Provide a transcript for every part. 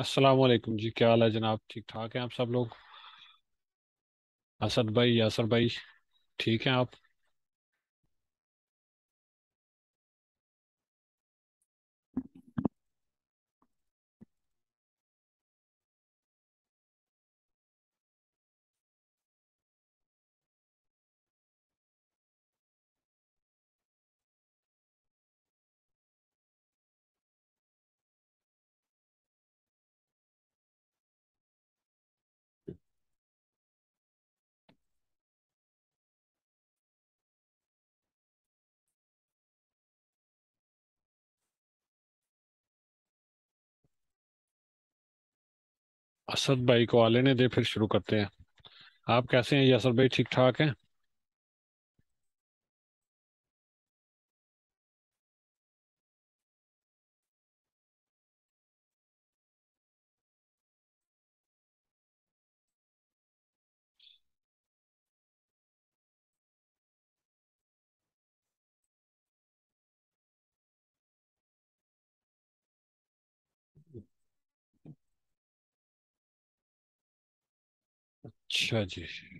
असलकुम जी क्या हाल है जनाब ठीक ठाक हैं आप सब लोग असद भाई यासर भाई ठीक हैं आप असद भाई को लेने दे फिर शुरू करते हैं आप कैसे हैं ये भाई ठीक ठाक हैं 确实。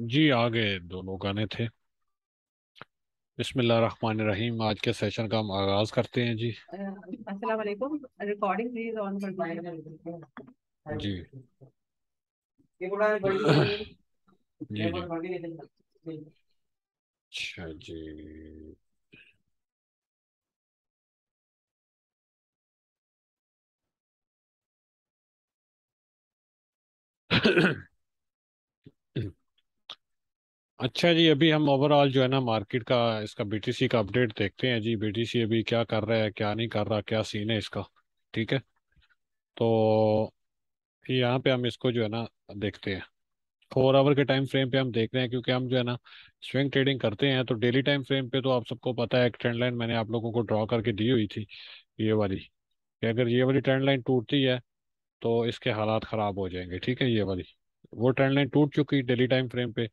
जी आ गए दोनों गाने थे रहीम आज के सेशन का हम आगाज करते हैं जी अस्सलाम वालेकुम रिकॉर्डिंग प्लीज ऑन कर जी जी जी अच्छा जी अच्छा जी अभी हम ओवरऑल जो है ना मार्केट का इसका बीटीसी का अपडेट देखते हैं जी बीटीसी अभी क्या कर रहा है क्या नहीं कर रहा क्या सीन है इसका ठीक है तो यहाँ पे हम इसको जो है ना देखते हैं फोर आवर के टाइम फ्रेम पे हम देख रहे हैं क्योंकि हम जो है ना स्विंग ट्रेडिंग करते हैं तो डेली टाइम फ्रेम पे तो आप सबको पता है एक ट्रेंड लाइन मैंने आप लोगों को ड्रॉ करके दी हुई थी ये वाली कि अगर ये वाली ट्रेंड लाइन टूटती है तो इसके हालात ख़राब हो जाएंगे ठीक है ये वाली वो ट्रेंड लाइन टूट चुकी डेली टाइम फ्रेम पे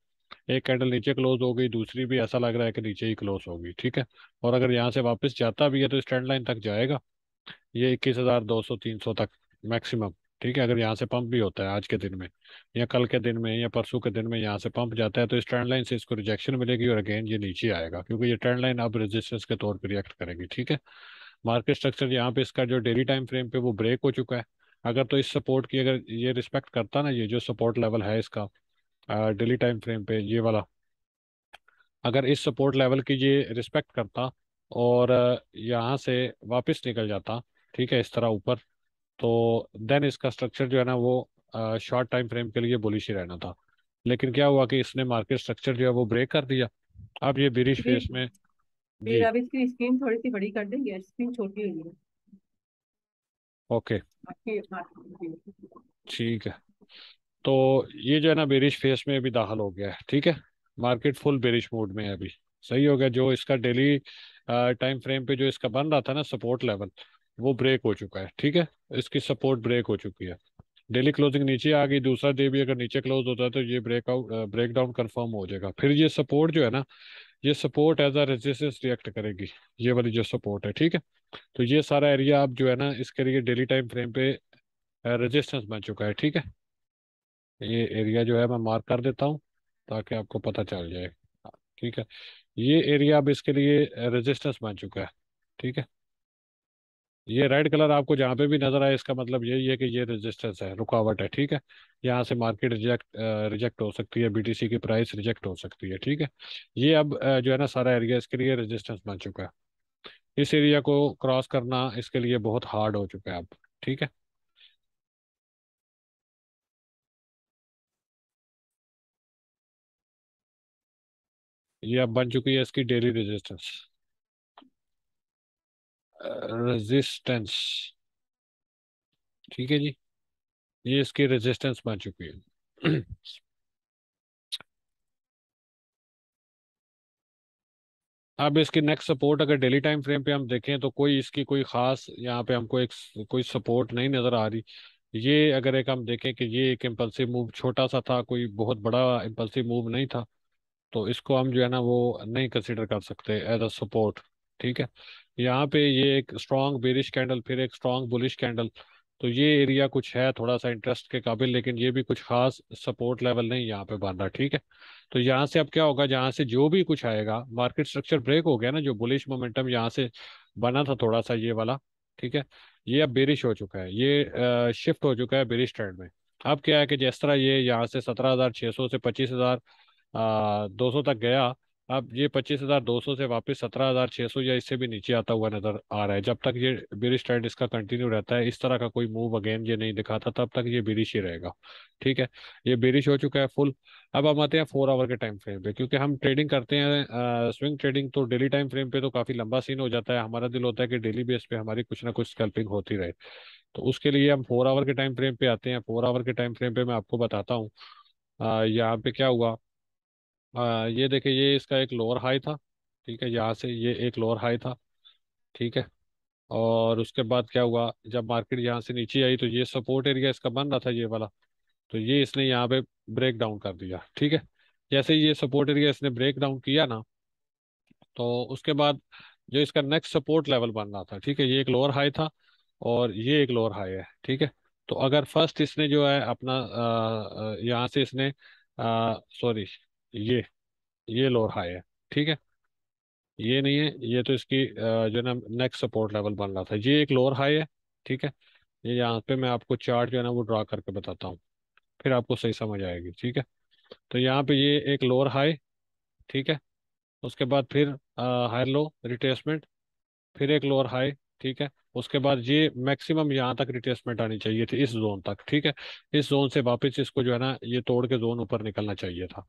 एक कैंडल नीचे क्लोज हो गई दूसरी भी ऐसा लग रहा है कि नीचे ही क्लोज होगी ठीक है और अगर यहाँ से वापस जाता भी है तो स्टैंड लाइन तक जाएगा ये इक्कीस हज़ार दो सौ तीन सौ तक मैक्सिमम ठीक है अगर यहाँ से पंप भी होता है आज के दिन में या कल के दिन में या परसों के दिन में यहाँ से पंप जाता है तो स्टैंड लाइन से इसको रिजेक्शन मिलेगी और अगेन ये नीचे आएगा क्योंकि ये स्टैंड लाइन अब रेजिस्टेंस के तौर पर रिएक्ट करेगी ठीक है मार्केट स्ट्रक्चर यहाँ पे इसका जो डेली टाइम फ्रेम पे वो ब्रेक हो चुका है अगर तो इस सपोर्ट की अगर ये रिस्पेक्ट करता ना ये जो सपोर्ट लेवल है इसका डेली टाइम फ्रेम पे ये वाला अगर इस सपोर्ट लेवल की ये रिस्पेक्ट करता और यहाँ से वापस निकल जाता ठीक है इस तरह ऊपर तो देन इसका स्ट्रक्चर जो है ना वो शॉर्ट टाइम फ्रेम के लिए बुलिश ही रहना था लेकिन क्या हुआ कि इसने मार्केट स्ट्रक्चर जो है वो ब्रेक कर दिया अब ये बिरिश फेस में आप इसकी स्क्रीन थोड़ी सी बड़ी कर देंगे स्क्रीन छोटी हुई है ओके ठीक है तो ये जो है ना बेरिश फेस में अभी दाखिल हो गया है ठीक है मार्केट फुल बेरिश मोड में है अभी सही हो गया जो इसका डेली टाइम फ्रेम पे जो इसका बन रहा था ना सपोर्ट लेवल वो ब्रेक हो चुका है ठीक है इसकी सपोर्ट ब्रेक हो चुकी है डेली क्लोजिंग नीचे आ गई दूसरा डे भी अगर नीचे क्लोज होता है तो ये ब्रेकआउट ब्रेक डाउन कन्फर्म हो जाएगा फिर ये सपोर्ट जो है ना ये support as a resistance react करेगी ये वाली जो सपोर्ट है ठीक है तो ये सारा एरिया आप जो है ना इसके लिए डेली टाइम फ्रेम पे रेजिस्टेंस बन चुका है ठीक है ये एरिया जो है मैं मार्क कर देता हूँ ताकि आपको पता चल जाए ठीक है ये एरिया अब इसके लिए रेजिस्टेंस बन चुका है ठीक है ये रेड कलर आपको जहाँ पे भी नजर आए इसका मतलब यही है कि ये रेजिस्टेंस है रुकावट है ठीक है यहाँ से मार्केट रिजेक्ट रिजेक्ट हो सकती है बीटीसी की प्राइस रिजेक्ट हो सकती है ठीक है ये अब जो है ना सारा एरिया इसके लिए रेजिस्टेंस बन चुका है इस एरिया को क्रॉस करना इसके लिए बहुत हार्ड हो चुका है अब ठीक है ये अब बन चुकी है इसकी डेली रेजिस्टेंस रेजिस्टेंस ठीक है जी ये इसकी रेजिस्टेंस बन चुकी है अब इसकी नेक्स्ट सपोर्ट अगर डेली टाइम फ्रेम पे हम देखें तो कोई इसकी कोई खास यहाँ पे हमको एक कोई सपोर्ट नहीं नज़र आ रही ये अगर एक हम देखें कि ये एक इम्पल्सिव मूव छोटा सा था कोई बहुत बड़ा इम्पल्सिव मूव नहीं था तो इसको हम जो है ना वो नहीं कंसिडर कर सकते एज अ सपोर्ट ठीक है यहाँ पे ये एक स्ट्रॉन्ग बेरिश कैंडल फिर एक स्ट्रॉन्ग बुलिश कैंडल तो ये एरिया कुछ है थोड़ा सा इंटरेस्ट के काबिल लेकिन ये भी कुछ खास सपोर्ट लेवल नहीं यहाँ पे बन रहा ठीक है तो यहाँ से अब क्या होगा जहाँ से जो भी कुछ आएगा मार्केट स्ट्रक्चर ब्रेक हो गया ना जो बुलिश मोमेंटम यहाँ से बना था थोड़ा सा ये वाला ठीक है ये अब बेरिश हो चुका है ये आ, शिफ्ट हो चुका है बेरिश ट्रेंड में अब क्या है कि जिस तरह ये यहाँ से सत्रह हज़ार सौ से पच्चीस हज़ार दो सौ तक गया अब ये पच्चीस हज़ार दो सौ से वापस सत्रह हज़ार छः सौ या इससे भी नीचे आता हुआ नज़र आ रहा है जब तक ये बिरिश ट्रेंड इसका कंटिन्यू रहता है इस तरह का कोई मूव अगेन ये नहीं दिखाता तब तक ये बिरिश ही रहेगा ठीक है ये बिरिश हो चुका है फुल अब हम आते हैं फोर आवर के टाइम फ्रेम पे क्योंकि हम ट्रेडिंग करते हैं स्विंग ट्रेडिंग तो डेली टाइम फ्रेम पे तो काफ़ी लंबा सीन हो जाता है हमारा दिल होता है कि डेली बेस पे हमारी कुछ ना कुछ स्कल्पिंग होती रहे तो उसके लिए हम फोर आवर के टाइम फ्रेम पे आते हैं फोर आवर के टाइम फ्रेम पे मैं आपको बताता हूँ यहाँ पे क्या हुआ ये देखिए ये इसका एक लोअर हाई था ठीक है यहाँ से ये एक लोअर हाई था ठीक है और उसके बाद क्या हुआ जब मार्केट यहाँ से नीचे आई तो ये सपोर्ट एरिया इसका बन रहा था ये वाला तो ये इसने यहाँ पे ब्रेक डाउन कर दिया ठीक है जैसे ये सपोर्ट एरिया इसने ब्रेक डाउन किया ना तो उसके बाद जो इसका नेक्स्ट सपोर्ट लेवल बन रहा था ठीक है ये एक लोअर हाई था और ये एक लोअर हाई है ठीक है तो अगर फर्स्ट इसने जो है अपना यहाँ से इसने सॉरी ये ये लोअर हाई है ठीक है ये नहीं है ये तो इसकी जो है ना नेक्स्ट सपोर्ट लेवल बन रहा था ये एक लोअर हाई है ठीक है ये यहाँ पे मैं आपको चार्ट जो है ना वो ड्रा करके बताता हूँ फिर आपको सही समझ आएगी ठीक है तो यहाँ पे ये एक लोअर हाई ठीक है उसके बाद फिर हायर लो रिटेसमेंट फिर एक लोअर हाई ठीक है उसके बाद ये मैक्सिमम यहाँ तक रिटेसमेंट आनी चाहिए थी इस जोन तक ठीक है इस जोन से वापस इसको जो है ना ये तोड़ के जोन ऊपर निकलना चाहिए था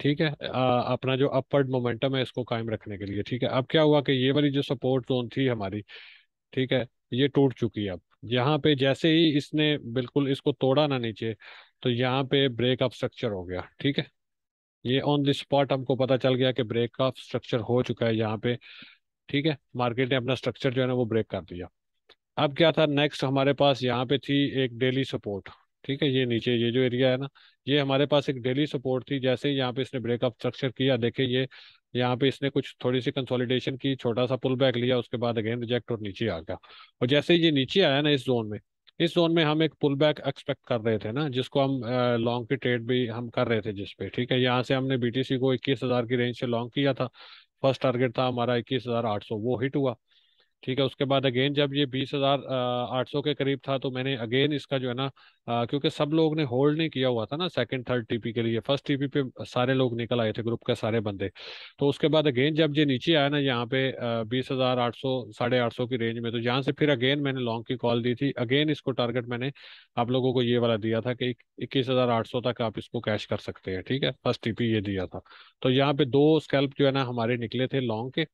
ठीक है आ, अपना जो अपवर्ड मोमेंटम है इसको कायम रखने के लिए ठीक है अब क्या हुआ कि ये वाली जो सपोर्ट जोन थी हमारी ठीक है ये टूट चुकी है अब यहाँ पे जैसे ही इसने बिल्कुल इसको तोड़ा ना नीचे तो यहाँ पे ब्रेक ऑफ स्ट्रक्चर हो गया ठीक है ये ऑन द स्पॉट हमको पता चल गया कि ब्रेक ऑफ स्ट्रक्चर हो चुका है यहाँ पे ठीक है मार्केट ने अपना स्ट्रक्चर जो है ना वो ब्रेक कर दिया अब क्या था नेक्स्ट हमारे पास यहाँ पे थी एक डेली सपोर्ट ठीक है ये नीचे ये जो एरिया है ना ये हमारे पास एक डेली सपोर्ट थी जैसे ही यहाँ पे इसने ब्रेकअप स्ट्रक्चर किया देखे ये यहाँ पे इसने कुछ थोड़ी सी कंसोलिडेशन की छोटा सा पुल बैक लिया उसके बाद अगेन रिजेक्ट और नीचे आ गया और जैसे ही ये नीचे आया ना इस जोन में इस जोन में हम एक पुल बैक एक्सपेक्ट कर रहे थे ना जिसको हम लॉन्ग की ट्रेड भी हम कर रहे थे जिसपे ठीक है यहाँ से हमने बी को इक्कीस हजार की रेंज से लॉन्ग किया था फर्स्ट टारगेट था हमारा इक्कीस हजार आठ सौ वो हिट हुआ ठीक है उसके बाद अगेन जब ये बीस हज़ार आठ सौ के करीब था तो मैंने अगेन इसका जो है ना क्योंकि सब लोग ने होल्ड नहीं किया हुआ था ना सेकंड थर्ड टीपी के लिए फर्स्ट टीपी पे सारे लोग निकल आए थे ग्रुप के सारे बंदे तो उसके बाद अगेन जब ये नीचे आया ना यहाँ पे बीस हज़ार आठ सौ साढ़े आठ सौ की रेंज में तो यहाँ से फिर अगेन मैंने लॉन्ग की कॉल दी थी अगेन इसको टारगेट मैंने आप लोगों को ये वाला दिया था कि इक्कीस हज़ार आठ सौ तक आप इसको कैश कर सकते हैं ठीक है फर्स्ट टीपी ये दिया था तो यहाँ पे दो स्कैल्प जो है ना हमारे निकले थे लॉन्ग के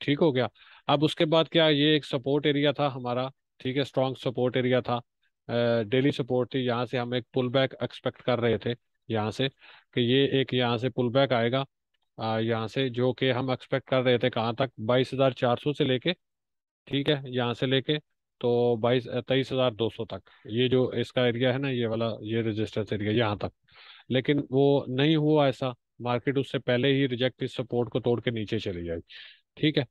ठीक हो गया अब उसके बाद क्या ये एक सपोर्ट एरिया था हमारा ठीक है स्ट्रॉन्ग सपोर्ट एरिया था डेली सपोर्ट थी यहाँ से हम एक पुल बैक एक्सपेक्ट कर रहे थे यहाँ से कि ये एक यहाँ से पुल बैक आएगा यहाँ से जो कि हम एक्सपेक्ट कर रहे थे कहाँ तक बाईस हज़ार चार सौ से लेके ठीक है यहाँ से लेके तो बाईस तेईस हज़ार दो सौ तक ये जो इसका एरिया है ना ये वाला ये रजिस्टर्स एरिया यहाँ तक लेकिन वो नहीं हुआ ऐसा मार्केट उससे पहले ही रिजेक्ट इस सपोर्ट को तोड़ के नीचे चली जाए ठीक है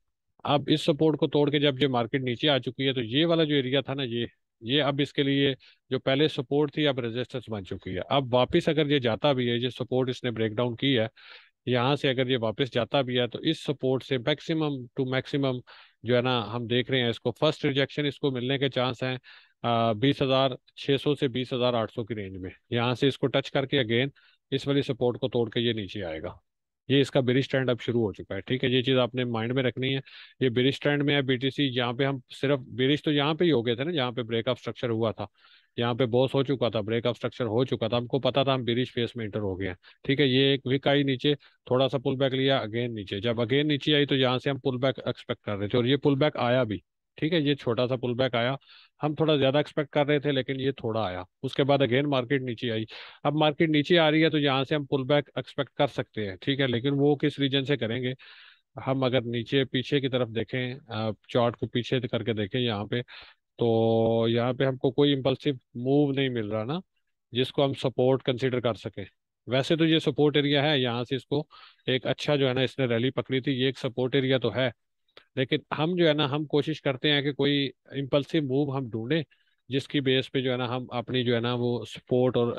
अब इस सपोर्ट को तोड़ के जब ये मार्केट नीचे आ चुकी है तो ये वाला जो एरिया था ना ये ये अब इसके लिए जो पहले सपोर्ट थी अब रेजिस्टेंस बन चुकी है अब वापस अगर ये जाता भी है ये सपोर्ट इसने ब्रेक डाउन की है यहाँ से अगर ये वापस जाता भी है तो इस सपोर्ट से मैक्सिमम टू मैक्सिमम जो है ना हम देख रहे हैं इसको फर्स्ट रिजेक्शन इसको मिलने के चांस हैं बीस हज़ार छः सौ से बीस हज़ार आठ सौ की रेंज में यहाँ से इसको टच करके अगेन इस वाली सपोर्ट को तोड़ के ये नीचे आएगा ये इसका ब्रिज ट्रेंड अब शुरू हो चुका है ठीक है ये चीज़ आपने माइंड में रखनी है ये ब्रिज ट्रेंड में है बीटीसी यहाँ पे हम सिर्फ ब्रिज तो यहाँ पे ही हो गए थे ना यहाँ पे ब्रेकअप स्ट्रक्चर हुआ था यहाँ पे बॉस हो चुका था ब्रेकअप स्ट्रक्चर हो चुका था हमको पता था हम ब्रिज फेस में इंटर हो गए हैं ठीक है ये एक विक आई नीचे थोड़ा सा पुल बैक लिया अगेन नीचे जब अगेन नीचे आई तो यहाँ से हम पुल बैक एक्सपेक्ट कर रहे थे और ये पुल बैक आया भी ठीक है ये छोटा सा पुल बैक आया हम थोड़ा ज्यादा एक्सपेक्ट कर रहे थे लेकिन ये थोड़ा आया उसके बाद अगेन मार्केट नीचे आई अब मार्केट नीचे आ रही है तो यहाँ से हम पुल बैक एक्सपेक्ट कर सकते हैं ठीक है लेकिन वो किस रीजन से करेंगे हम अगर नीचे पीछे की तरफ देखें चार्ट को पीछे करके देखें यहाँ पे तो यहाँ पे हमको कोई इम्पल्सिव मूव नहीं मिल रहा ना जिसको हम सपोर्ट कंसिडर कर सकें वैसे तो ये सपोर्ट एरिया है यहाँ से इसको एक अच्छा जो है ना इसने रैली पकड़ी थी ये एक सपोर्ट एरिया तो है लेकिन हम जो है ना हम कोशिश करते हैं कि कोई इम्पल्सिव मूव हम ढूंढें जिसकी बेस पे जो है ना हम अपनी जो है ना वो सपोर्ट और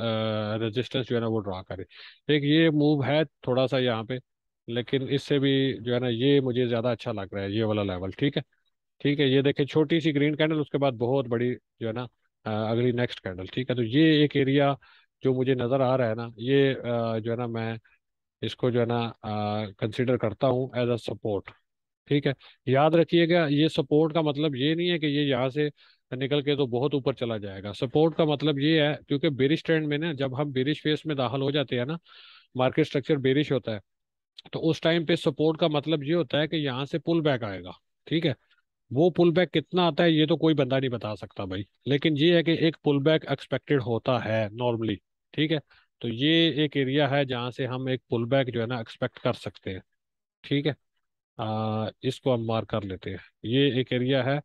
रेजिस्टेंस जो है ना वो ड्रा करें एक ये मूव है थोड़ा सा यहाँ पे लेकिन इससे भी जो है ना ये मुझे ज़्यादा अच्छा लग रहा है ये वाला लेवल ठीक है ठीक है ये देखें छोटी सी ग्रीन कैंडल उसके बाद बहुत बड़ी जो है ना अगली नेक्स्ट कैंडल ठीक है तो ये एक एरिया जो मुझे नज़र आ रहा है ना ये जो है ना मैं इसको जो है ना कंसिडर करता हूँ एज अ सपोर्ट ठीक है याद रखिएगा ये सपोर्ट का मतलब ये नहीं है कि ये यहाँ से निकल के तो बहुत ऊपर चला जाएगा सपोर्ट का मतलब ये है क्योंकि बेरिश ट्रेंड में ना जब हम बेरिश फेस में दाखिल हो जाते हैं ना मार्केट स्ट्रक्चर बेरिश होता है तो उस टाइम पे सपोर्ट का मतलब ये होता है कि यहाँ से पुल बैक आएगा ठीक है वो पुल बैक कितना आता है ये तो कोई बंदा नहीं बता सकता भाई लेकिन ये है कि एक पुल बैक एक्सपेक्टेड होता है नॉर्मली ठीक है तो ये एक एरिया है जहाँ से हम एक पुल बैक जो है ना एक्सपेक्ट कर सकते हैं ठीक है आ, इसको हम मार्क कर लेते हैं ये एक एरिया है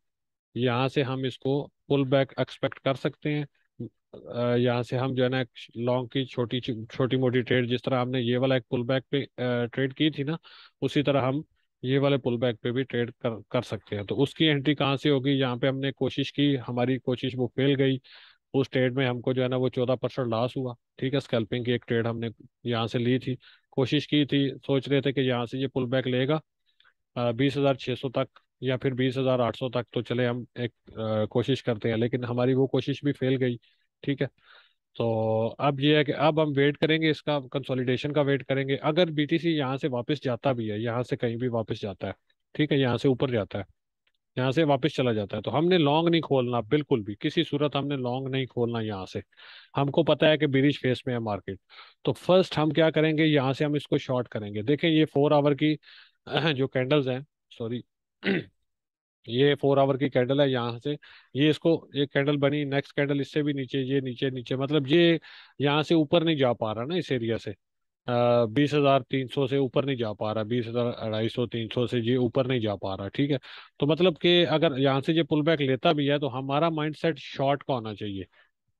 यहाँ से हम इसको पुल बैक एक्सपेक्ट कर सकते हैं यहाँ से हम जो है ना लॉन्ग की छोटी छोटी मोटी ट्रेड जिस तरह हमने ये वाला एक पुल बैक पे ट्रेड की थी ना उसी तरह हम ये वाले पुल बैक पे भी ट्रेड कर कर सकते हैं तो उसकी एंट्री कहाँ से होगी यहाँ पे हमने कोशिश की हमारी कोशिश वो फेल गई उस ट्रेड में हमको जो है ना वो चौदह परसेंट लॉस हुआ ठीक है स्कैल्पिंग की एक ट्रेड हमने यहाँ से ली थी कोशिश की थी सोच रहे थे कि यहाँ से ये पुल बैक लेगा बीस हज़ार छः सौ तक या फिर बीस हज़ार आठ सौ तक तो चले हम एक कोशिश करते हैं लेकिन हमारी वो कोशिश भी फेल गई ठीक है तो अब ये है कि अब हम वेट करेंगे इसका कंसोलिडेशन का वेट करेंगे अगर बी टी सी यहाँ से वापस जाता भी है यहाँ से कहीं भी वापस जाता है ठीक है यहाँ से ऊपर जाता है यहाँ से वापस चला जाता है तो हमने लॉन्ग नहीं खोलना बिल्कुल भी किसी सूरत हमने लॉन्ग नहीं खोलना यहाँ से हमको पता है कि ब्रिज फेस में है मार्केट तो फर्स्ट हम क्या करेंगे यहाँ से हम इसको शॉर्ट करेंगे देखें ये फोर आवर की जो कैंडल्स हैं सॉरी ये फोर आवर की कैंडल है यहाँ से ये इसको ये कैंडल बनी नेक्स्ट कैंडल इससे भी नीचे ये नीचे नीचे मतलब ये यहाँ से ऊपर नहीं जा पा रहा ना इस एरिया से बीस हजार तीन सौ से ऊपर नहीं जा पा रहा बीस हजार अढ़ाई सौ तीन सौ से ये ऊपर नहीं जा पा रहा ठीक है तो मतलब कि अगर यहाँ से ये पुल बैक लेता भी है तो हमारा माइंड सेट शॉर्ट का होना चाहिए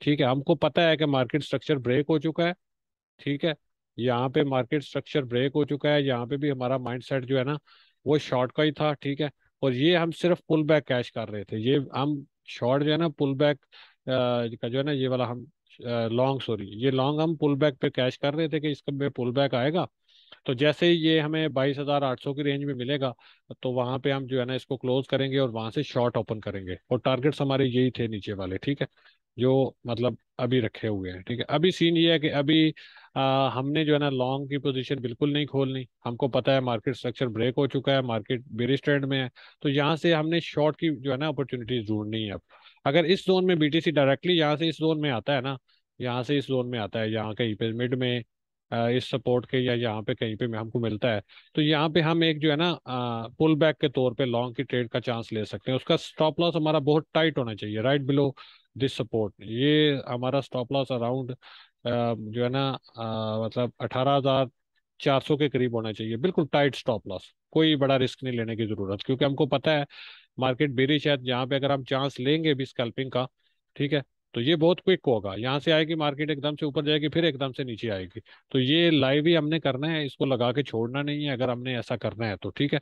ठीक है हमको पता है कि मार्केट स्ट्रक्चर ब्रेक हो चुका है ठीक है यहाँ पे मार्केट स्ट्रक्चर ब्रेक हो चुका है यहाँ पे भी हमारा माइंड जो है ना वो शॉर्ट का ही था ठीक है और ये हम सिर्फ पुल बैक कैश कर रहे थे ये हम शॉर्ट जो है ना पुल बैक का जो है ना ये वाला हम लॉन्ग सॉरी ये लॉन्ग हम पुल बैक पे कैश कर रहे थे कि इसका में पुल बैक आएगा तो जैसे ही ये हमें बाईस हजार आठ सौ की रेंज में मिलेगा तो वहां पे हम जो है ना इसको क्लोज करेंगे और वहां से शॉर्ट ओपन करेंगे और टारगेट्स हमारे यही थे नीचे वाले ठीक है जो मतलब अभी रखे हुए हैं ठीक है अभी सीन ये है कि अभी आ, हमने जो है ना लॉन्ग की पोजीशन बिल्कुल नहीं खोलनी हमको पता है मार्केट स्ट्रक्चर ब्रेक हो चुका है मार्केट बेरिश ट्रेंड में है तो यहाँ से हमने शॉर्ट की जो है ना अपॉर्चुनिटीज ढूंढनी है अब अगर इस जोन में बी डायरेक्टली यहाँ से इस जोन में आता है ना यहाँ से इस जोन में आता है यहाँ कहीं पे मिड में इस सपोर्ट के या यहाँ पे कहीं पे हमको मिलता है तो यहाँ पे हम एक जो है ना पुल बैक के तौर पे लॉन्ग की ट्रेड का चांस ले सकते हैं उसका स्टॉप लॉस हमारा बहुत टाइट होना चाहिए राइट बिलो दिस सपोर्ट ये हमारा स्टॉप लॉस अराउंड जो है ना मतलब अठारह हजार चार सौ के करीब होना चाहिए बिल्कुल टाइट स्टॉप लॉस कोई बड़ा रिस्क नहीं लेने की जरूरत क्योंकि हमको पता है मार्केट बेरिश है जहाँ तो पे अगर हम चांस लेंगे भी स्कैल्पिंग का ठीक है तो ये बहुत क्विक होगा यहाँ से आएगी मार्केट एकदम से ऊपर जाएगी फिर एकदम से नीचे आएगी तो ये लाइव ही हमने करना है इसको लगा के छोड़ना नहीं है अगर हमने ऐसा करना है तो ठीक है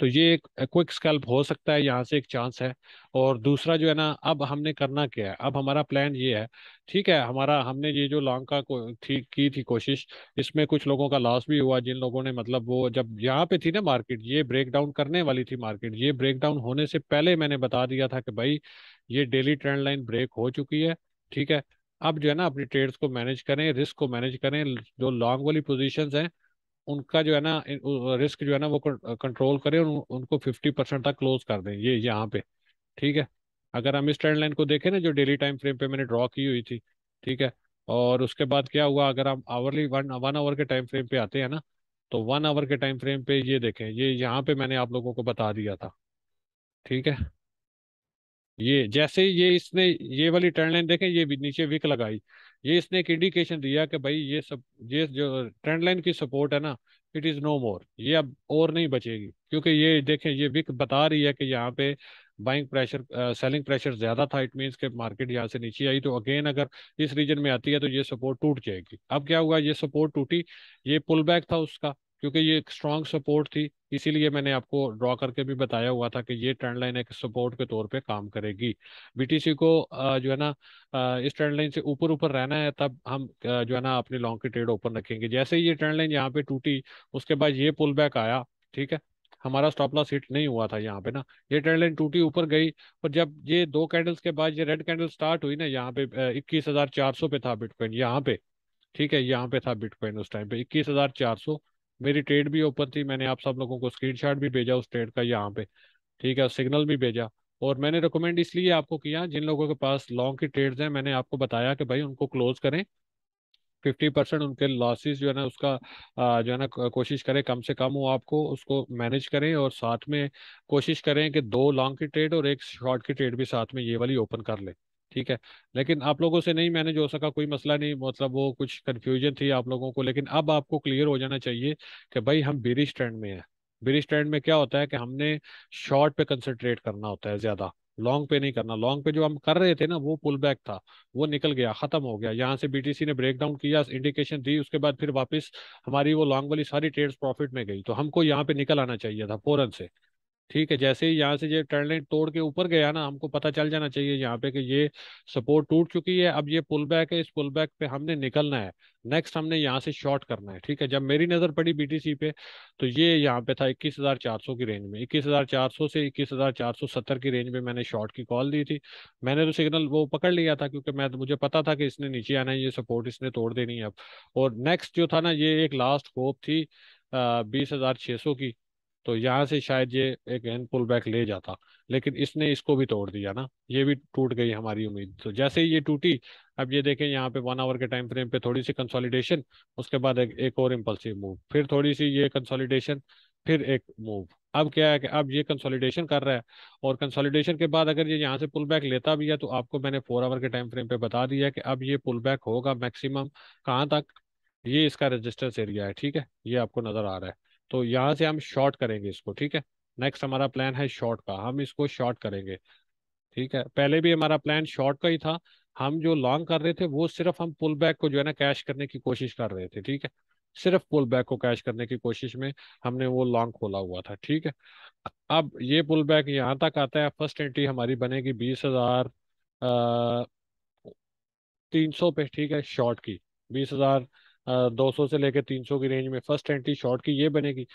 तो ये एक क्विक स्कैल्प हो सकता है यहाँ से एक चांस है और दूसरा जो है ना अब हमने करना क्या है अब हमारा प्लान ये है ठीक है हमारा हमने ये जो लॉन्ग का थी, की थी कोशिश इसमें कुछ लोगों का लॉस भी हुआ जिन लोगों ने मतलब वो जब यहाँ पे थी ना मार्केट ये ब्रेक डाउन करने वाली थी मार्केट ये ब्रेक डाउन होने से पहले मैंने बता दिया था कि भाई ये डेली ट्रेंड लाइन ब्रेक हो चुकी है ठीक है अब जो है ना अपनी ट्रेड्स को मैनेज करें रिस्क को मैनेज करें जो लॉन्ग वाली पोजिशन हैं उनका जो है ना रिस्क जो है ना वो कंट्रोल करें उन, उनको फिफ्टी परसेंट तक क्लोज कर दें ये यहाँ पे ठीक है अगर हम इस ट्रेंड लाइन को देखें ना जो डेली टाइम फ्रेम पे मैंने ड्रॉ की हुई थी ठीक है और उसके बाद क्या हुआ अगर हम आवरली वन वन आवर के टाइम फ्रेम पे आते हैं ना तो वन आवर के टाइम फ्रेम पे ये देखें ये यहाँ पे मैंने आप लोगों को बता दिया था ठीक है ये जैसे ये इसने ये वाली टर्न लाइन देखें ये भी नीचे विक लगाई ये इसने एक इंडिकेशन दिया कि भाई ये सब ये जो ट्रेंड लाइन की सपोर्ट है ना इट इज़ नो मोर ये अब और नहीं बचेगी क्योंकि ये देखें ये विक बता रही है कि यहाँ पे बाइंग प्रेशर सेलिंग प्रेशर ज़्यादा था इट मीन्स के मार्केट यहाँ से नीचे आई तो अगेन अगर इस रीजन में आती है तो ये सपोर्ट टूट जाएगी अब क्या हुआ ये सपोर्ट टूटी ये पुल बैक था उसका क्योंकि ये एक स्ट्रॉन्ग सपोर्ट थी इसीलिए मैंने आपको ड्रॉ करके भी बताया हुआ था कि ये ट्रेंड लाइन एक सपोर्ट के तौर पे काम करेगी बीटीसी को जो है ना इस ट्रेंड लाइन से ऊपर ऊपर रहना है तब हम जो है ना अपनी लॉन्ग की ट्रेड ओपन रखेंगे जैसे ये ट्रेंड लाइन यहाँ पे टूटी उसके बाद ये पुल बैक आया ठीक है हमारा स्टॉप लॉस हिट नहीं हुआ था यहाँ पे ना ये ट्रेंड लाइन टूटी ऊपर गई और जब ये दो कैंडल्स के बाद ये रेड कैंडल स्टार्ट हुई ना यहाँ पे इक्कीस हजार चार सौ पे था बिटकॉइन यहाँ पे ठीक है यहाँ पे था बिटकॉइन उस टाइम पे इक्कीस हजार चार सौ मेरी ट्रेड भी ओपन थी मैंने आप सब लोगों को स्क्रीनशॉट भी भेजा उस ट्रेड का यहाँ पे ठीक है सिग्नल भी भेजा और मैंने रिकमेंड इसलिए आपको किया जिन लोगों के पास लॉन्ग की ट्रेड्स हैं मैंने आपको बताया कि भाई उनको क्लोज करें फिफ्टी परसेंट उनके लॉसेस जो है ना उसका जो है ना कोशिश करें कम से कम हो आपको उसको मैनेज करें और साथ में कोशिश करें कि दो लॉन्ग की ट्रेड और एक शॉर्ट की ट्रेड भी साथ में ये वाली ओपन कर लें ठीक है लेकिन आप लोगों से नहीं मैनेज हो सका कोई मसला नहीं मतलब वो कुछ कन्फ्यूजन थी आप लोगों को लेकिन अब आपको क्लियर हो जाना चाहिए कि भाई हम बिरिश ट्रेंड में हैं बिरिश ट्रेंड में क्या होता है कि हमने शॉर्ट पे कंसनट्रेट करना होता है ज़्यादा लॉन्ग पे नहीं करना लॉन्ग पे जो हम कर रहे थे ना वो पुल बैक था वो निकल गया खत्म हो गया यहाँ से बीटीसी ने ब्रेक डाउन किया इंडिकेशन दी उसके बाद फिर वापस हमारी वो लॉन्ग वाली सारी ट्रेड्स प्रॉफिट में गई तो हमको यहाँ पे निकल आना चाहिए था फौरन से ठीक है जैसे ही यहाँ से ये टर्न लाइन तोड़ के ऊपर गया ना हमको पता चल जाना चाहिए यहाँ पे कि ये सपोर्ट टूट चुकी है अब ये पुल बैक है इस पुल बैक पे हमने निकलना है नेक्स्ट हमने यहाँ से शॉर्ट करना है ठीक है जब मेरी नज़र पड़ी बीटीसी पे तो ये यहाँ पे था 21,400 की रेंज में 21,400 से 21,470 की रेंज में मैंने शॉर्ट की कॉल दी थी मैंने तो सिग्नल वो पकड़ लिया था क्योंकि मैं मुझे पता था कि इसने नीचे आना है ये सपोर्ट इसने तोड़ देनी है अब और नेक्स्ट जो था ना ये एक लास्ट होप थी बीस की तो यहाँ से शायद ये एक एन पुल बैक ले जाता लेकिन इसने इसको भी तोड़ दिया ना ये भी टूट गई हमारी उम्मीद तो जैसे ही ये टूटी अब ये देखें यहाँ पे वन आवर के टाइम फ्रेम पे थोड़ी सी कंसोलिडेशन उसके बाद एक, एक और इम्पल्सिव मूव फिर थोड़ी सी ये कंसोलिडेशन फिर एक मूव अब क्या है कि अब ये कंसोलिडेशन कर रहा है और कंसोलिडेशन के बाद अगर ये यहाँ से पुल बैक लेता भी है तो आपको मैंने फोर आवर के टाइम फ्रेम पे बता दिया कि अब ये पुल बैक होगा मैक्सिमम कहाँ तक ये इसका रेजिस्टेंस एरिया है ठीक है ये आपको नजर आ रहा है तो यहाँ से हम शॉर्ट करेंगे इसको ठीक है नेक्स्ट हमारा प्लान है शॉर्ट का हम इसको शॉर्ट करेंगे ठीक है पहले भी हमारा प्लान शॉर्ट का ही था हम जो लॉन्ग कर रहे थे वो सिर्फ हम पुल बैक को जो है ना कैश करने की कोशिश कर रहे थे ठीक है सिर्फ पुल बैक को कैश करने की कोशिश में हमने वो लॉन्ग खोला हुआ था ठीक है अब ये पुल बैक यहाँ तक आता है फर्स्ट एंट्री हमारी बनेगी बीस हजार तीन सौ पे ठीक है शॉर्ट की बीस हजार 200 से लेकर 300 की रेंज में फर्स्ट एंट्री शॉर्ट की ये बनेगी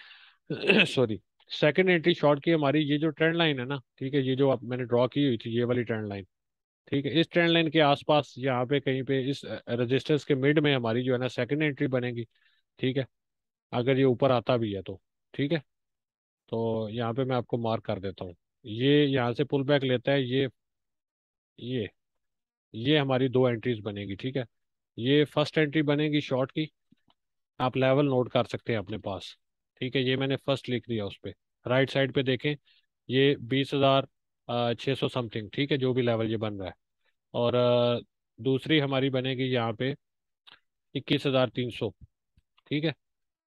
सॉरी सेकंड एंट्री शॉर्ट की हमारी ये जो ट्रेंड लाइन है ना ठीक है ये जो आप मैंने ड्रॉ की हुई थी ये वाली ट्रेंड लाइन ठीक है इस ट्रेंड लाइन के आसपास यहाँ पे कहीं पे इस रजिस्टर्स के मिड में हमारी जो है ना सेकेंड एंट्री बनेगी ठीक है अगर ये ऊपर आता भी है तो ठीक है तो यहाँ पे मैं आपको मार्क कर देता हूँ ये यहाँ से पुल बैक लेता है ये ये ये हमारी दो एंट्रीज बनेगी ठीक है ये फर्स्ट एंट्री बनेगी शॉर्ट की आप लेवल नोट कर सकते हैं अपने पास ठीक है ये मैंने फर्स्ट लिख दिया उस पर राइट साइड पे देखें ये बीस हज़ार छः सौ समथिंग ठीक है जो भी लेवल ये बन रहा है और दूसरी हमारी बनेगी यहाँ पे इक्कीस हज़ार तीन सौ ठीक है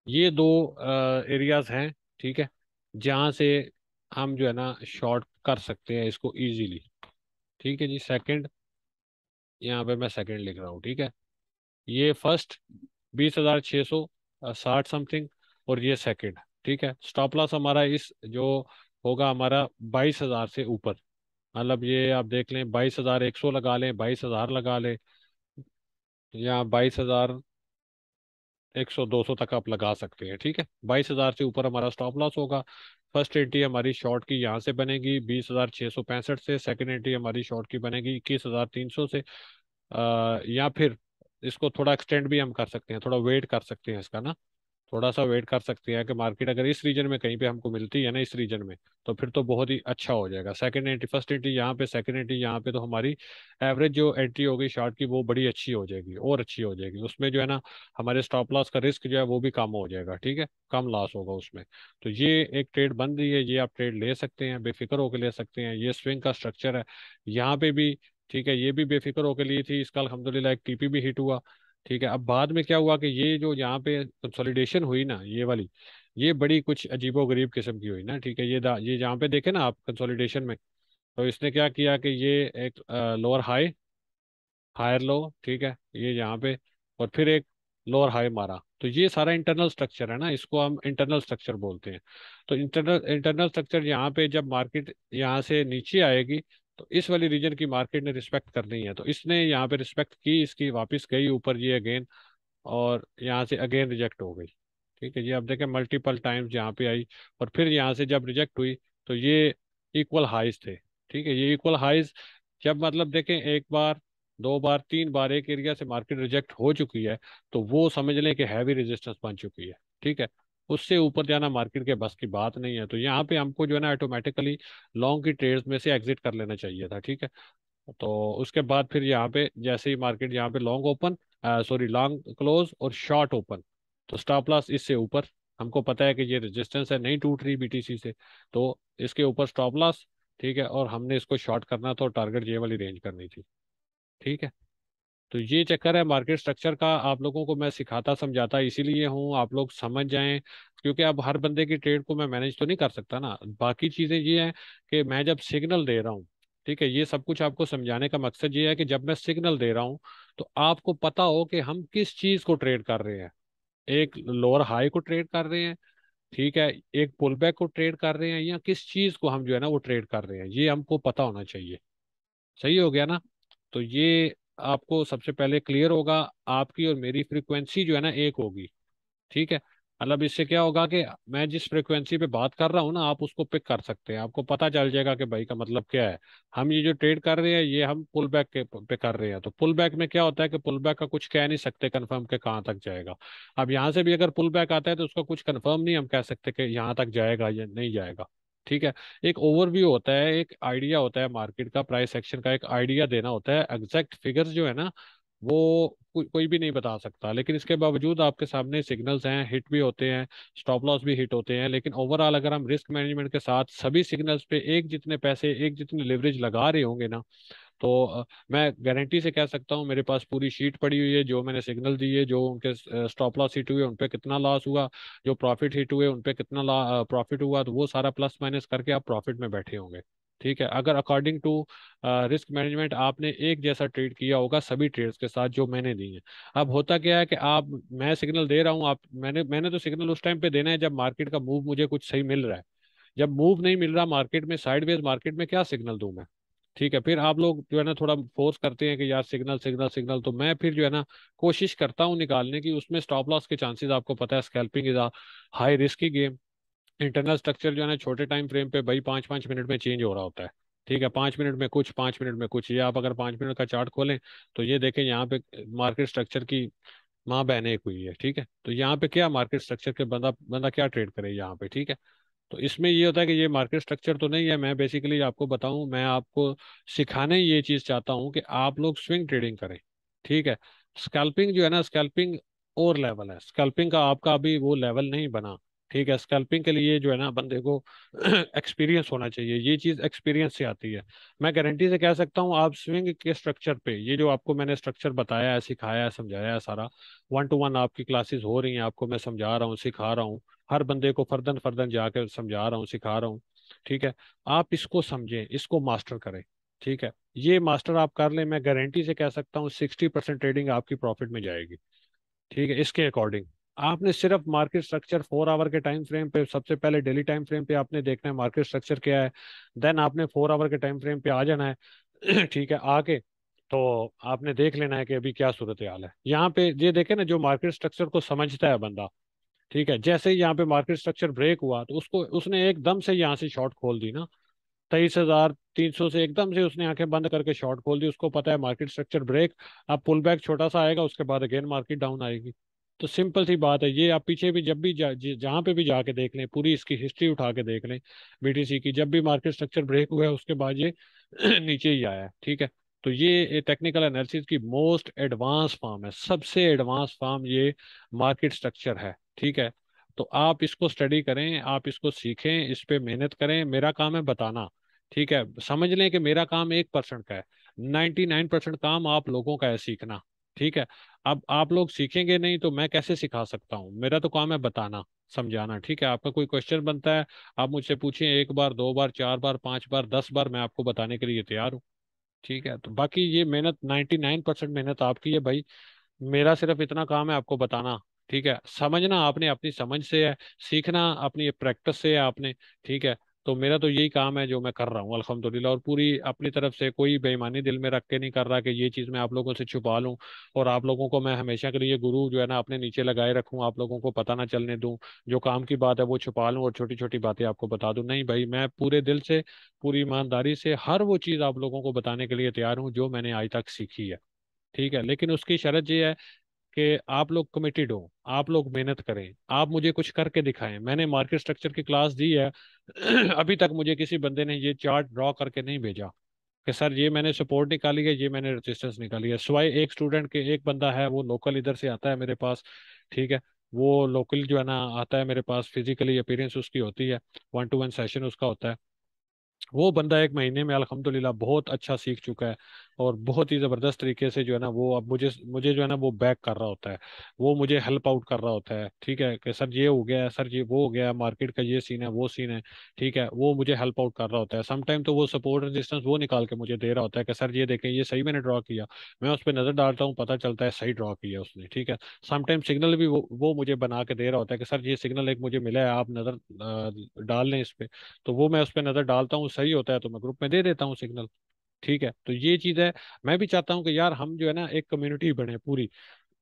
ये दो एरियाज़ हैं ठीक है जहाँ से हम जो है ना शॉर्ट कर सकते हैं इसको ईजीली ठीक है जी सेकंड यहाँ पे मैं सेकंड लिख रहा हूँ ठीक है ये फर्स्ट बीस हजार छ सौ साठ समथिंग और ये सेकंड ठीक है स्टॉप लॉस हमारा इस जो होगा हमारा बाईस हजार से ऊपर मतलब ये आप देख लें बाईस हजार एक सौ लगा लें बाईस हजार लगा लें या बाईस हजार एक सौ दो सौ तक आप लगा सकते हैं ठीक है बाईस हजार से ऊपर हमारा स्टॉप लॉस होगा फर्स्ट एंट्री हमारी शॉर्ट की यहाँ से बनेगी बीस हजार छः सौ पैंसठ से सेकेंड एंट्री हमारी शॉर्ट की बनेगी इक्कीस हजार तीन सौ से आ, या फिर इसको थोड़ा एक्सटेंड भी हम कर सकते हैं थोड़ा वेट कर सकते हैं इसका ना थोड़ा सा वेट कर सकते हैं कि मार्केट अगर इस रीजन में कहीं पे हमको मिलती है ना इस रीजन में तो फिर तो बहुत ही अच्छा हो जाएगा सेकंड एंट्री फर्स्ट एंट्री यहाँ पे सेकंड एंट्री यहाँ पे तो हमारी एवरेज जो एंट्री होगी शॉर्ट की वो बड़ी अच्छी हो जाएगी और अच्छी हो जाएगी उसमें जो है ना हमारे स्टॉप लॉस का रिस्क जो है वो भी कम हो जाएगा ठीक है कम लॉस होगा उसमें तो ये एक ट्रेड बन रही है ये आप ट्रेड ले सकते हैं बेफिक्र होकर ले सकते हैं ये स्विंग का स्ट्रक्चर है यहाँ पे भी ठीक है ये भी बेफिक्र होकर ली थी इसका अलहमदिल्ला एक टीपी भी हिट हुआ ठीक है अब बाद में क्या हुआ कि ये जो यहाँ पे कंसोलिडेशन हुई ना ये वाली ये बड़ी कुछ अजीबो गरीब किस्म की हुई ना ठीक है ये दा, ये जहाँ पे देखे ना आप कंसोलिडेशन में तो इसने क्या किया कि ये एक लोअर हाई हायर लो ठीक है ये यहाँ पे और फिर एक लोअर हाई मारा तो ये सारा इंटरनल स्ट्रक्चर है ना इसको हम इंटरनल स्ट्रक्चर बोलते हैं तो इंटरनल इंटरनल स्ट्रक्चर यहाँ पे जब मार्केट यहाँ से नीचे आएगी तो इस वाली रीजन की मार्केट ने रिस्पेक्ट करनी है तो इसने यहाँ पे रिस्पेक्ट की इसकी वापस गई ऊपर ये अगेन और यहाँ से अगेन रिजेक्ट हो गई ठीक है ये आप देखें मल्टीपल टाइम्स यहाँ पे आई और फिर यहाँ से जब रिजेक्ट हुई तो ये इक्वल हाइज थे ठीक है ये इक्वल हाइज जब मतलब देखें एक बार दो बार तीन बार एक एरिया से मार्केट रिजेक्ट हो चुकी है तो वो समझ लें कि हैवी रेजिस्टेंस बन चुकी है ठीक है उससे ऊपर जाना मार्केट के बस की बात नहीं है तो यहाँ पे हमको जो है ना ऑटोमेटिकली लॉन्ग की ट्रेड्स में से एग्जिट कर लेना चाहिए था ठीक है तो उसके बाद फिर यहाँ पे जैसे ही मार्केट यहाँ पे long open sorry long close और शॉर्ट ओपन तो स्टॉप लॉस इससे ऊपर हमको पता है कि ये रेजिस्टेंस है नहीं टूट रही बीटीसी से तो इसके ऊपर स्टॉप लॉस ठीक है और हमने इसको शॉर्ट करना था और टारगेट ये वाली रेंज करनी थी ठीक है तो ये चक्कर है मार्केट स्ट्रक्चर का आप लोगों को मैं सिखाता समझाता इसीलिए हूँ आप लोग समझ जाएं क्योंकि अब हर बंदे की ट्रेड को मैं मैनेज तो नहीं कर सकता ना बाकी चीज़ें ये हैं कि मैं जब सिग्नल दे रहा हूँ ठीक है ये सब कुछ आपको समझाने का मकसद ये है कि जब मैं सिग्नल दे रहा हूँ तो आपको पता हो कि हम किस चीज़ को ट्रेड कर रहे हैं एक लोअर हाई को ट्रेड कर रहे हैं ठीक है एक पुल बैक को ट्रेड कर रहे हैं या किस चीज़ को हम जो है ना वो ट्रेड कर रहे हैं ये हमको पता होना चाहिए सही हो गया ना तो ये आपको सबसे पहले क्लियर होगा आपकी और मेरी फ्रीक्वेंसी जो है ना एक होगी ठीक है मतलब इससे क्या होगा कि मैं जिस फ्रीक्वेंसी पे बात कर रहा हूँ ना आप उसको पिक कर सकते हैं आपको पता चल जाएगा कि भाई का मतलब क्या है हम ये जो ट्रेड कर रहे हैं ये हम पुल बैक के पे कर रहे हैं तो पुल बैक में क्या होता है कि पुल बैक का कुछ कह नहीं सकते कंफर्म के कहाँ तक जाएगा अब यहाँ से भी अगर पुल बैक आता है तो उसका कुछ कन्फर्म नहीं हम कह सकते कि यहाँ तक जाएगा या नहीं जाएगा ठीक है एक ओवरव्यू होता है एक आइडिया होता है मार्केट का प्राइस एक्शन का एक आइडिया देना होता है एग्जैक्ट फिगर्स जो है ना वो को, कोई भी नहीं बता सकता लेकिन इसके बावजूद आपके सामने सिग्नल्स हैं हिट भी होते हैं स्टॉप लॉस भी हिट होते हैं लेकिन ओवरऑल अगर हम रिस्क मैनेजमेंट के साथ सभी सिग्नल्स पे एक जितने पैसे एक जितने लेवरेज लगा रहे होंगे ना तो मैं गारंटी से कह सकता हूँ मेरे पास पूरी शीट पड़ी हुई है जो मैंने सिग्नल दिए जो उनके स्टॉप लॉस हिट हुए उन पर कितना लॉस हुआ जो प्रॉफिट हिट हुए उन पर कितना प्रॉफिट हुआ तो वो सारा प्लस माइनस करके आप प्रॉफिट में बैठे होंगे ठीक है अगर अकॉर्डिंग टू रिस्क मैनेजमेंट आपने एक जैसा ट्रेड किया होगा सभी ट्रेड्स के साथ जो मैंने दी हैं अब होता क्या है कि आप मैं सिग्नल दे रहा हूँ आप मैंने मैंने तो सिग्नल उस टाइम पे देना है जब मार्केट का मूव मुझे कुछ सही मिल रहा है जब मूव नहीं मिल रहा मार्केट में साइडवेज मार्केट में क्या सिग्नल दूं मैं ठीक है फिर आप लोग जो है ना थोड़ा फोर्स करते हैं कि यार सिग्नल सिग्नल सिग्नल तो मैं फिर जो है ना कोशिश करता हूँ निकालने की उसमें स्टॉप लॉस के चांसेस आपको पता है स्कैल्पिंग इज हाई रिस्क की गेम इंटरनल स्ट्रक्चर जो है ना छोटे टाइम फ्रेम पे भाई पाँच पाँच मिनट में चेंज हो रहा होता है ठीक है पाँच मिनट में कुछ पाँच मिनट में कुछ ये आप अगर पाँच मिनट का चार्ट खोलें तो ये देखें यहाँ पे मार्केट स्ट्रक्चर की माँ बहने हुई है ठीक है तो यहाँ पे क्या मार्केट स्ट्रक्चर के बंदा बंदा क्या ट्रेड करे यहाँ पे ठीक है तो इसमें ये होता है कि ये मार्केट स्ट्रक्चर तो नहीं है मैं बेसिकली आपको बताऊं मैं आपको सिखाने ये चीज़ चाहता हूं कि आप लोग स्विंग ट्रेडिंग करें ठीक है स्कैल्पिंग जो है ना स्कैल्पिंग और लेवल है स्कैल्पिंग का आपका अभी वो लेवल नहीं बना ठीक है स्कैल्पिंग के लिए जो है ना बंदे को एक्सपीरियंस होना चाहिए ये चीज़ एक्सपीरियंस से आती है मैं गारंटी से कह सकता हूँ आप स्विंग के स्ट्रक्चर पे ये जो आपको मैंने स्ट्रक्चर बताया है सिखाया है समझाया है सारा वन टू वन आपकी क्लासेस हो रही हैं आपको मैं समझा रहा हूँ सिखा रहा हूँ हर बंदे को फर्दन फर्दन जाकर समझा रहा हूँ सिखा रहा हूँ ठीक है आप इसको समझें इसको मास्टर करें ठीक है ये मास्टर आप कर लें मैं गारंटी से कह सकता हूँ सिक्सटी परसेंट ट्रेडिंग आपकी प्रॉफिट में जाएगी ठीक है इसके अकॉर्डिंग आपने सिर्फ मार्केट स्ट्रक्चर फोर आवर के टाइम फ्रेम पे सबसे पहले डेली टाइम फ्रेम पे आपने देखना है मार्केट स्ट्रक्चर क्या है देन आपने फोर आवर के टाइम फ्रेम पे आ जाना है ठीक है आके तो आपने देख लेना है कि अभी क्या सूरत हाल है यहाँ पे ये देखे ना जो मार्केट स्ट्रक्चर को समझता है बंदा ठीक है जैसे ही यहाँ पे मार्केट स्ट्रक्चर ब्रेक हुआ तो उसको उसने एकदम से यहाँ से शॉर्ट खोल दी ना तेईस हजार तीन सौ से एकदम से उसने आंखें बंद करके शॉर्ट खोल दी उसको पता है मार्केट स्ट्रक्चर ब्रेक अब पुल बैक छोटा सा आएगा उसके बाद अगेन मार्केट डाउन आएगी तो सिंपल सी बात है ये आप पीछे भी जब भी जा, जहाँ पे भी जाके देख लें पूरी इसकी हिस्ट्री उठा के देख लें बी की जब भी मार्केट स्ट्रक्चर ब्रेक हुआ है उसके बाद ये नीचे ही आया है ठीक है तो ये टेक्निकल एनालिसिस की मोस्ट एडवांस फॉर्म है सबसे एडवांस फॉर्म ये मार्केट स्ट्रक्चर है ठीक है तो आप इसको स्टडी करें आप इसको सीखें इस पर मेहनत करें मेरा काम है बताना ठीक है समझ लें कि मेरा काम एक परसेंट का है नाइन्टी नाइन परसेंट काम आप लोगों का है सीखना ठीक है अब आप लोग सीखेंगे नहीं तो मैं कैसे सिखा सकता हूँ मेरा तो काम है बताना समझाना ठीक है आपका कोई क्वेश्चन बनता है आप मुझसे पूछें एक बार दो बार चार बार पांच बार दस बार मैं आपको बताने के लिए तैयार हूँ ठीक है तो बाकी ये मेहनत 99 परसेंट मेहनत आपकी है भाई मेरा सिर्फ इतना काम है आपको बताना ठीक है समझना आपने अपनी समझ से है सीखना अपनी प्रैक्टिस से है आपने ठीक है तो मेरा तो यही काम है जो मैं कर रहा हूँ अलहमदिल्ला और पूरी अपनी तरफ से कोई बेईमानी दिल में रख के नहीं कर रहा कि ये चीज़ मैं आप लोगों से छुपा लूँ और आप लोगों को मैं हमेशा के लिए गुरु जो है ना अपने नीचे लगाए रखूँ आप लोगों को पता ना चलने दूँ जो काम की बात है वो छुपा लूँ और छोटी छोटी बातें आपको बता दूँ नहीं भाई मैं पूरे दिल से पूरी ईमानदारी से हर वो चीज़ आप लोगों को बताने के लिए तैयार हूँ जो मैंने आज तक सीखी है ठीक है लेकिन उसकी शर्त ये है कि आप लोग कमिटेड हो आप लोग मेहनत करें आप मुझे कुछ करके दिखाएं मैंने मार्केट स्ट्रक्चर की क्लास दी है अभी तक मुझे किसी बंदे ने ये चार्ट ड्रॉ करके नहीं भेजा कि सर ये मैंने सपोर्ट निकाली है ये मैंने रेजिस्टेंस निकाली है सिवाय एक स्टूडेंट के एक बंदा है वो लोकल इधर से आता है मेरे पास ठीक है वो लोकल जो है ना आता है मेरे पास फिजिकली अपीरेंस उसकी होती है वन टू वन सेशन उसका होता है वो बंदा एक महीने में अलहमदिल्ला बहुत अच्छा सीख चुका है और बहुत ही ज़बरदस्त तरीके से जो है ना वो अब मुझे मुझे जो है ना वो बैक कर रहा होता है वो मुझे हेल्प आउट कर रहा होता है ठीक है कि सर ये हो गया है सर ये वो हो गया है मार्केट का ये सीन है वो सीन है ठीक है वो मुझे हेल्प आउट कर रहा होता है समटाइम तो वो सपोर्ट रजिस्टेंस वो निकाल के मुझे दे रहा होता है कि सर ये देखें ये सही मैंने ड्रा किया मैं उस पर नज़र डालता हूँ पता चलता है सही ड्रा किया उसने ठीक है समटाइम सिग्नल भी वो वो मुझे बना के दे रहा होता है कि सर ये सिग्नल एक मुझे मिला है आप नज़र डाल लें इस पर तो वो मैं उस पर नज़र डालता हूँ सही होता है तो मैं ग्रुप में दे देता हूँ सिग्नल ठीक है तो ये चीज है मैं भी चाहता हूँ कि यार हम जो है ना एक कम्युनिटी बने पूरी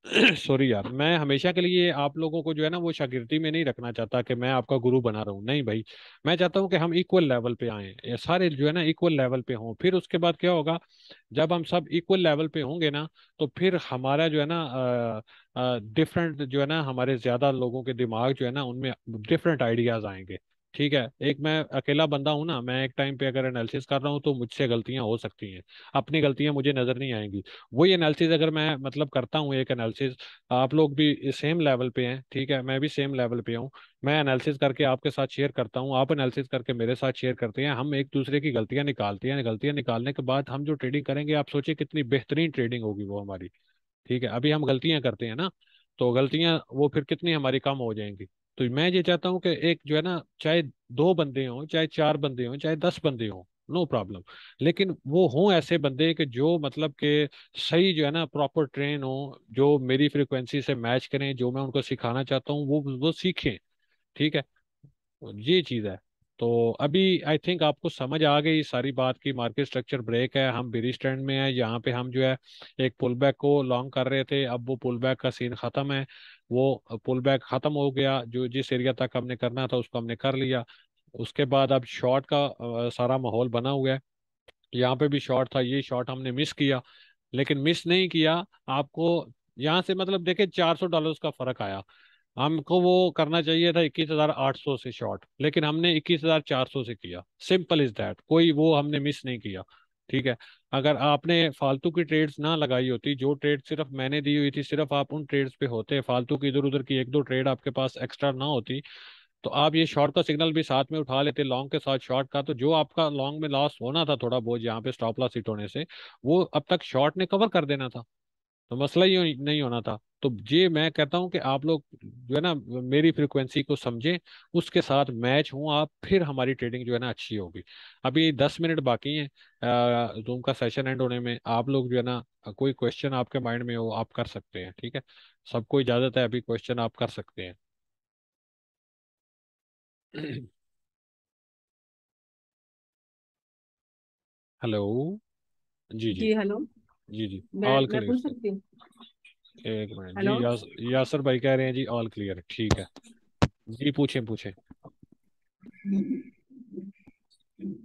सॉरी यार मैं हमेशा के लिए आप लोगों को जो है ना वो शागिर्दी में नहीं रखना चाहता कि मैं आपका गुरु बना रहा हूँ नहीं भाई मैं चाहता हूँ कि हम इक्वल लेवल पे आए सारे जो है ना इक्वल लेवल पे हों फिर उसके बाद क्या होगा जब हम सब इक्वल लेवल पे होंगे ना तो फिर हमारा जो है ना डिफरेंट जो है ना हमारे ज्यादा लोगों के दिमाग जो है ना उनमें डिफरेंट आइडियाज आएंगे ठीक है एक मैं अकेला बंदा हूं ना मैं एक टाइम पे अगर एनालिसिस कर रहा हूँ तो मुझसे गलतियां हो सकती हैं अपनी गलतियां मुझे नजर नहीं आएंगी वही एनालिसिस अगर मैं मतलब करता हूँ एक एनालिसिस आप लोग भी सेम लेवल पे हैं ठीक है मैं भी सेम लेवल पे हूँ मैं एनालिसिस करके आपके साथ शेयर करता हूँ आप एनालिसिस करके मेरे साथ शेयर करते हैं हम एक दूसरे की गलतियां निकालते हैं गलतियां निकालने के बाद हम जो ट्रेडिंग करेंगे आप सोचिए कितनी बेहतरीन ट्रेडिंग होगी वो हमारी ठीक है अभी हम गलतियां करते हैं ना तो गलतियां वो फिर कितनी हमारी कम हो जाएंगी तो मैं ये चाहता हूँ कि एक जो है ना चाहे दो बंदे हों चाहे चार बंदे हों चाहे दस बंदे हों नो प्रॉब्लम लेकिन वो हों ऐसे बंदे कि जो मतलब के सही जो है ना प्रॉपर ट्रेन हो जो मेरी फ्रिक्वेंसी से मैच करें जो मैं उनको सिखाना चाहता हूँ वो वो सीखें ठीक है ये चीज़ है तो अभी आई थिंक आपको समझ आ गई सारी बात की मार्केट स्ट्रक्चर ब्रेक है हम बिरी स्टैंड में है यहाँ पे हम जो है एक पुल बैक को लॉन्ग कर रहे थे अब वो पुल बैक का सीन खत्म है वो पुल बैक खत्म हो गया जो जिस एरिया तक हमने करना था उसको हमने कर लिया उसके बाद अब शॉर्ट का सारा माहौल बना हुआ है यहाँ पे भी शॉर्ट था ये शॉर्ट हमने मिस किया लेकिन मिस नहीं किया आपको यहाँ से मतलब देखे चार सौ डॉलर का फर्क आया हमको वो करना चाहिए था 21,800 से शॉर्ट लेकिन हमने 21,400 से किया सिंपल इज दैट कोई वो हमने मिस नहीं किया ठीक है अगर आपने फालतू की ट्रेड्स ना लगाई होती जो ट्रेड सिर्फ मैंने दी हुई थी सिर्फ आप उन ट्रेड्स पे होते फालतू की इधर उधर की एक दो ट्रेड आपके पास एक्स्ट्रा ना होती तो आप ये शॉर्ट का सिग्नल भी साथ में उठा लेते लॉन्ग के साथ शॉर्ट का तो जो आपका लॉन्ग में लॉस होना था थोड़ा बहुत यहाँ पे स्टॉप लॉस हिट होने से वो अब तक शॉर्ट ने कवर कर देना था तो मसला ही नहीं होना था तो ये मैं कहता हूँ कि आप लोग जो है ना मेरी फ्रिक्वेंसी को समझें उसके साथ मैच हूँ आप फिर हमारी ट्रेडिंग जो है ना अच्छी होगी अभी दस मिनट बाकी हैं जूम का सेशन एंड होने में आप लोग जो है ना कोई क्वेश्चन आपके माइंड में हो आप कर सकते हैं ठीक है सबको इजाज़त है अभी क्वेश्चन आप कर सकते हैं हेलो जी जी हेलो जी जी ऑल क्लियर एक मिनट जी यास, यासर भाई कह रहे हैं जी ऑल क्लियर ठीक है जी पूछें पूछें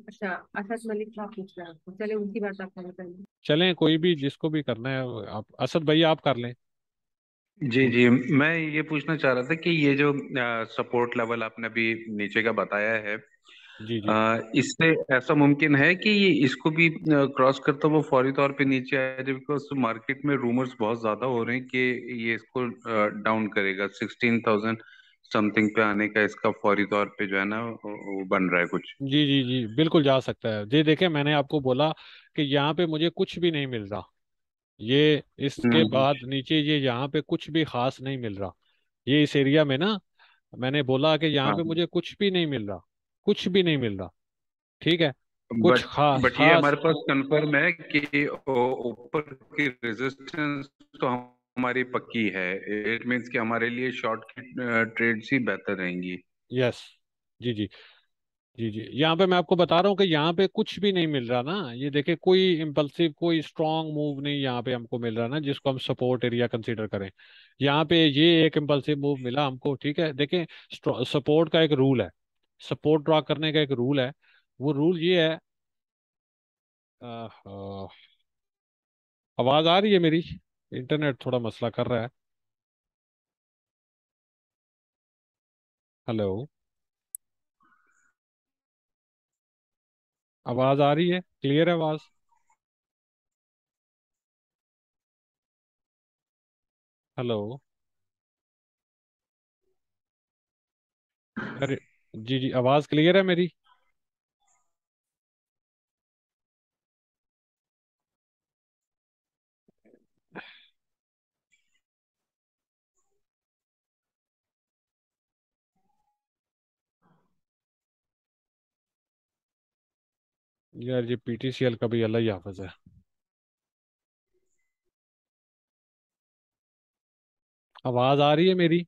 अच्छा असद मलिक साहब पूछ रहे हैं चले उनकी बात आप पहले चलें कोई भी जिसको भी करना है आप असद भाई आप कर लें जी जी मैं ये पूछना चाह रहा था कि ये जो आ, सपोर्ट लेवल आपने अभी नीचे का बताया है जी जी इससे ऐसा मुमकिन है कि ये इसको भी क्रॉस करता वो फौरी तौर पे नीचे आया जाए बिकॉज मार्केट में रूमर्स बहुत ज्यादा हो रहे हैं कि ये इसको डाउन करेगा सिक्सटीन थाउजेंड समथिंग पे आने का इसका फौरी तौर पे जो है ना वो बन रहा है कुछ जी जी जी बिल्कुल जा सकता है जी देखे मैंने आपको बोला कि यहाँ पे मुझे कुछ भी नहीं मिल रहा ये इसके हम्म, हम्म। बाद नीचे ये यहाँ पे कुछ भी खास नहीं मिल रहा ये इस एरिया में ना मैंने बोला कि यहाँ पे हाँ। मुझे कुछ भी नहीं मिल रहा कुछ भी नहीं मिल रहा ठीक है कुछ but, खास बट ये हमारे पास कंफर्म है कि ऊपर की रेजिस्टेंस तो हमारी पक्की है इट मींस कि हमारे लिए शॉर्ट ट्रेड ही बेहतर रहेंगी यस yes. जी जी जी जी यहाँ पे मैं आपको बता रहा हूँ कि यहाँ पे कुछ भी नहीं मिल रहा ना ये देखे कोई इम्पल्सिव कोई स्ट्रांग मूव नहीं यहाँ पे हमको मिल रहा ना जिसको हम सपोर्ट एरिया कंसीडर करें यहाँ पे ये एक इम्पल्सिव मूव मिला हमको ठीक है देखें सपोर्ट का एक रूल है सपोर्ट ड्रा करने का एक रूल है वो रूल ये है आवाज आ रही है मेरी इंटरनेट थोड़ा मसला कर रहा है हेलो आवाज आ रही है क्लियर है आवाज हेलो अरे जी जी आवाज क्लियर है मेरी यार ये पीटीसीएल का भी अल्लाह ही हाफज है आवाज आ रही है मेरी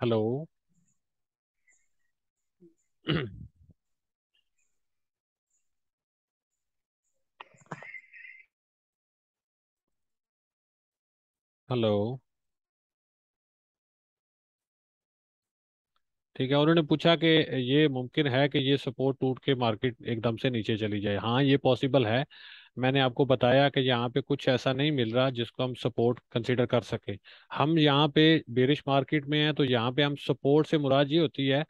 हेलो हेलो ठीक है उन्होंने पूछा कि ये मुमकिन है कि ये सपोर्ट टूट के मार्केट एकदम से नीचे चली जाए हाँ ये पॉसिबल है मैंने आपको बताया कि यहाँ पे कुछ ऐसा नहीं मिल रहा जिसको हम सपोर्ट कंसिडर कर सके हम यहाँ पे बेरिश मार्केट में हैं तो यहाँ पे हम सपोर्ट से मुराद ये होती है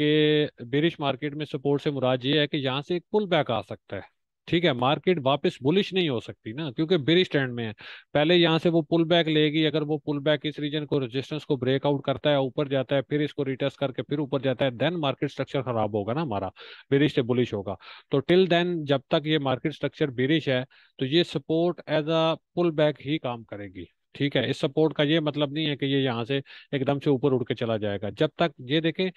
कि बेरिश मार्केट में सपोर्ट से मुराद ये है कि यहाँ से एक पुल बैक आ सकता है ठीक है मार्केट वापस बुलिश नहीं हो सकती ना क्योंकि बिरिश ट्रेंड में है पहले यहाँ से वो पुल बैक लेगी अगर वो पुल बैक इस रीजन को रेजिस्टेंस को ब्रेकआउट करता है ऊपर जाता है फिर इसको रिटेस्ट करके फिर ऊपर जाता है देन मार्केट स्ट्रक्चर खराब होगा ना हमारा बिरिश से बुलिश होगा तो टिल देन जब तक ये मार्केट स्ट्रक्चर बिरिश है तो ये support as a pull back ही काम करेगी ठीक है इस सपोर्ट का ये मतलब नहीं है कि ये यहाँ से एकदम से ऊपर उड़ के चला जाएगा जब तक ये देखें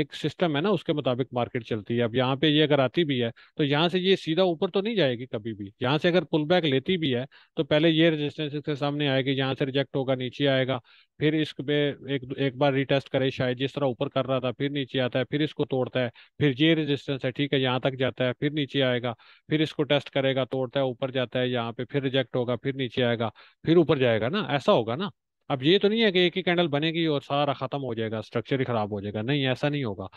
एक सिस्टम है ना उसके मुताबिक मार्केट चलती है अब यहाँ पे ये अगर आती भी है तो यहाँ से ये सीधा ऊपर तो नहीं जाएगी कभी भी यहाँ से अगर पुल बैक लेती भी है तो पहले ये रेजिस्टेंस इसके सामने आएगी यहाँ से रिजेक्ट होगा नीचे आएगा फिर इस पे एक एक बार रिटेस्ट करे शायद जिस तरह ऊपर कर रहा था फिर नीचे आता है फिर इसको तोड़ता है फिर ये रेजिस्टेंस है ठीक है यहाँ तक जाता है फिर नीचे आएगा फिर इसको टेस्ट करेगा तोड़ता है ऊपर जाता है यहाँ पे फिर रिजेक्ट होगा फिर नीचे आएगा फिर ऊपर जाएगा ना ना ऐसा होगा ना अब ये तो नहीं है कि एक ही कैंडल बनेगी और सारा खत्म हो जाएगा स्ट्रक्चर ही खराब हो जाएगा नहीं ऐसा नहीं होगा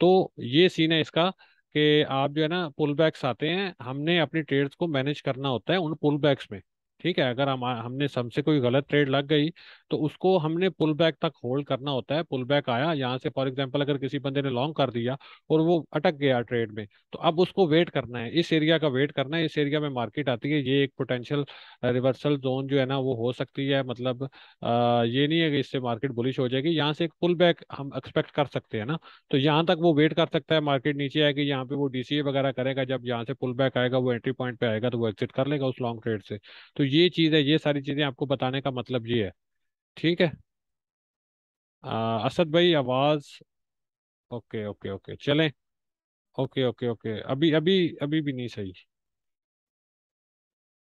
तो ये सीन है इसका कि आप जो है ना पुल बैक्स आते हैं हमने अपने ट्रेड्स को मैनेज करना होता है उन पुल बैक्स में ठीक है अगर हम हमने सबसे कोई गलत ट्रेड लग गई तो उसको हमने पुल बैक तक होल्ड करना होता है पुल बैक आया यहाँ से फॉर एग्जांपल अगर किसी बंदे ने लॉन्ग कर दिया और वो अटक गया ट्रेड में तो अब उसको वेट करना है इस एरिया का वेट करना है इस एरिया में मार्केट आती है ये एक पोटेंशियल रिवर्सल जोन जो है ना वो हो सकती है मतलब आ, ये नहीं है कि इससे मार्केट बुलिश हो जाएगी यहाँ से एक पुल बैक हम एक्सपेक्ट कर सकते हैं ना तो यहाँ तक वो वेट कर सकता है मार्केट नीचे आएगी यहाँ पे वो डी वगैरह करेगा जब यहाँ से पुल बैक आएगा वो एंट्री पॉइंट पे आएगा तो वो एक्सिट कर लेगा उस लॉन्ग ट्रेड से तो ये चीज़ है ये सारी चीज़ें आपको बताने का मतलब ये है ठीक है आ, असद भाई आवाज़ ओके ओके ओके चलें ओके ओके ओके अभी अभी अभी भी नहीं सही